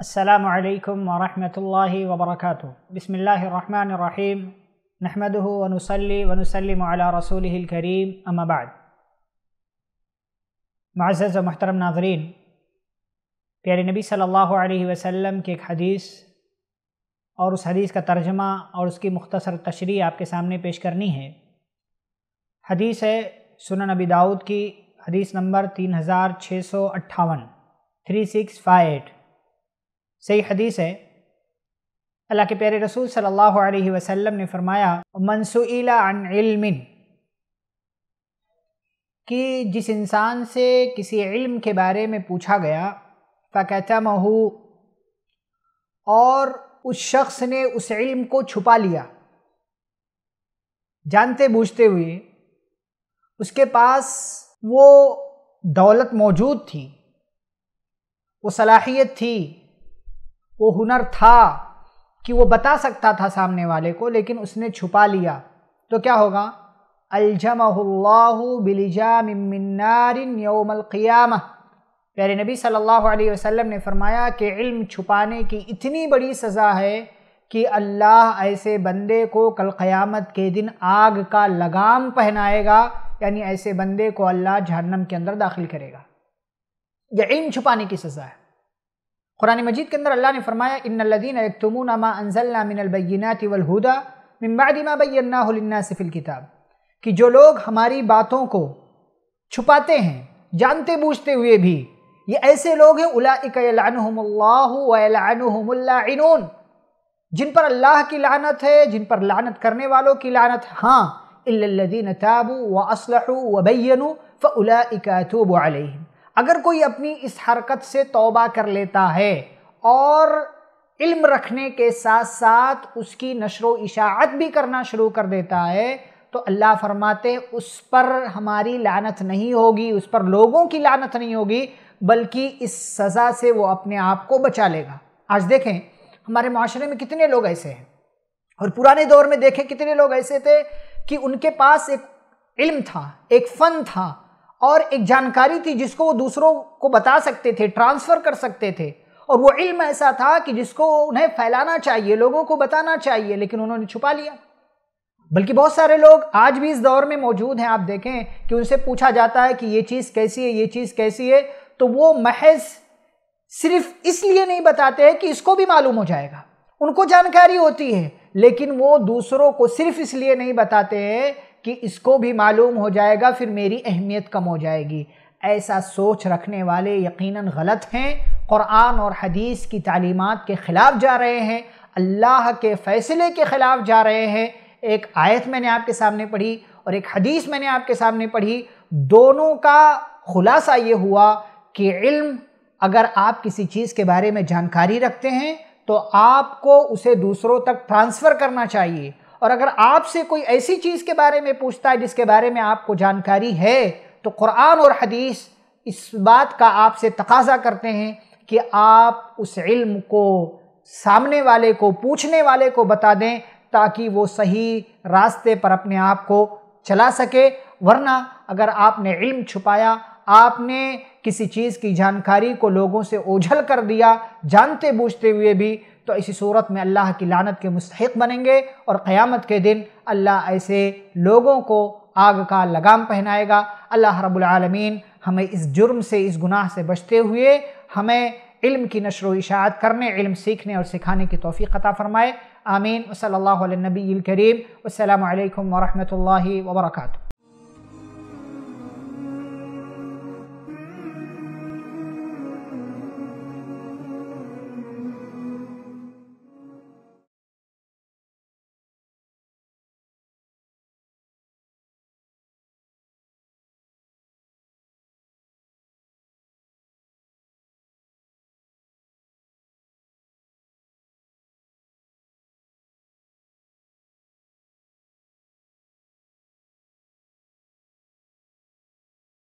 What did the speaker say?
असलकम वरहि वबरक बसमीम नहमदू वनसली वनसलम रसूलकरीम अम्माबाद माज़ महतरम नाजरीन प्यारे नबी सल्लल्लाहु अलैहि वसल्लम की एक हदीस और उस हदीस का तर्जमा और उसकी मुख्तसर तशरी आपके सामने पेश करनी है हदीस है सुन नबी दाऊद की हदीस नंबर तीन हज़ार छः सौ अट्ठावन थ्री सिक्स फाइव एट सही हदीस है अल्लाह के प्यारे रसूल सल्लल्लाहु अलैहि वसल्लम ने फरमाया मनसूला अन इल्मिन कि जिस इंसान से किसी इल्म के बारे में पूछा गया फ़कता महू और उस शख्स ने उस इल्म को छुपा लिया जानते बूझते हुए उसके पास वो दौलत मौजूद थी वो सलाहियत थी वो हुनर था कि वो बता सकता था सामने वाले को लेकिन उसने छुपा लिया तो क्या होगा अलजमल्लाजामिनारिनयाम प्यारे नबी सल्लल्लाहु अलैहि वसल्लम ने फरमाया कि इल्म छुपाने की इतनी बड़ी सज़ा है कि अल्लाह ऐसे बंदे को कल क़यामत के दिन आग का लगाम पहनाएगा यानी ऐसे बंदे को अल्लाह जहन्नम के अंदर दाखिल करेगा यह इल्म छुपाने की सज़ा है कुरान मजीद के अंदर अल्लाह ने फरमाया इन लदीन यकतमून मा अनजल्ला मिनलबैनात वलहुदा मिम्बादिमा बैना हन्नासिफिल किताब कि जो लोग हमारी बातों को छुपाते हैं जानते बूझते हुए भी ये ऐसे लोग हैं उलाइकमल्लाहमल्लान जिन पर अल्लाह की लानत है जिन पर लानत करने वालों की लानत हाँ इल्लदीन ताबू व असलहू वबैनु फ़ उलाकूब अलहम अगर कोई अपनी इस हरकत से तौबा कर लेता है और इल्म रखने के साथ साथ उसकी नशर इशात भी करना शुरू कर देता है तो अल्लाह फरमाते उस पर हमारी लानत नहीं होगी उस पर लोगों की लानत नहीं होगी बल्कि इस सज़ा से वो अपने आप को बचा लेगा आज देखें हमारे माशरे में कितने लोग ऐसे हैं और पुराने दौर में देखें कितने लोग ऐसे थे कि उनके पास एक इल्म था एक फ़न था और एक जानकारी थी जिसको वो दूसरों को बता सकते थे ट्रांसफ़र कर सकते थे और वो इल्म ऐसा था कि जिसको उन्हें फैलाना चाहिए लोगों को बताना चाहिए लेकिन उन्होंने छुपा लिया बल्कि बहुत सारे लोग आज भी इस दौर में मौजूद हैं आप देखें कि उनसे पूछा जाता है कि ये चीज़ कैसी है ये चीज़ कैसी है तो वो महज सिर्फ इसलिए नहीं बताते हैं कि इसको भी मालूम हो जाएगा उनको जानकारी होती है लेकिन वो दूसरों को सिर्फ इसलिए नहीं बताते हैं कि इसको भी मालूम हो जाएगा फिर मेरी अहमियत कम हो जाएगी ऐसा सोच रखने वाले यकीनन गलत हैं क़ुरान और हदीस की तालीमात के ख़िलाफ़ जा रहे हैं अल्लाह के फ़ैसले के ख़िलाफ़ जा रहे हैं एक आयत मैंने आपके सामने पढ़ी और एक हदीस मैंने आपके सामने पढ़ी दोनों का खुलासा ये हुआ कि इल्म अगर आप किसी चीज़ के बारे में जानकारी रखते हैं तो आपको उसे दूसरों तक ट्रांसफ़र करना चाहिए और अगर आपसे कोई ऐसी चीज़ के बारे में पूछता है जिसके बारे में आपको जानकारी है तो कुरान और हदीस इस बात का आपसे तकाजा करते हैं कि आप उस इल्म को सामने वाले को पूछने वाले को बता दें ताकि वो सही रास्ते पर अपने आप को चला सके वरना अगर आपने इल्म छुपाया आपने किसी चीज़ की जानकारी को लोगों से ओझल कर दिया जानते बूझते हुए भी तो इसी सूरत में अल्लाह की लानत के मुस्तक बनेंगे और क़यामत के दिन अल्लाह ऐसे लोगों को आग का लगाम पहनाएगा अल्लाह रबालमीन हमें इस जुर्म से इस गुनाह से बचते हुए हमें इल्म की नशर इशात करने इल्म सीखने और सिखाने की तोफ़ी अता फ़रमाए आमीन वसल नबी करीम अल्लाम वरहमल वर्का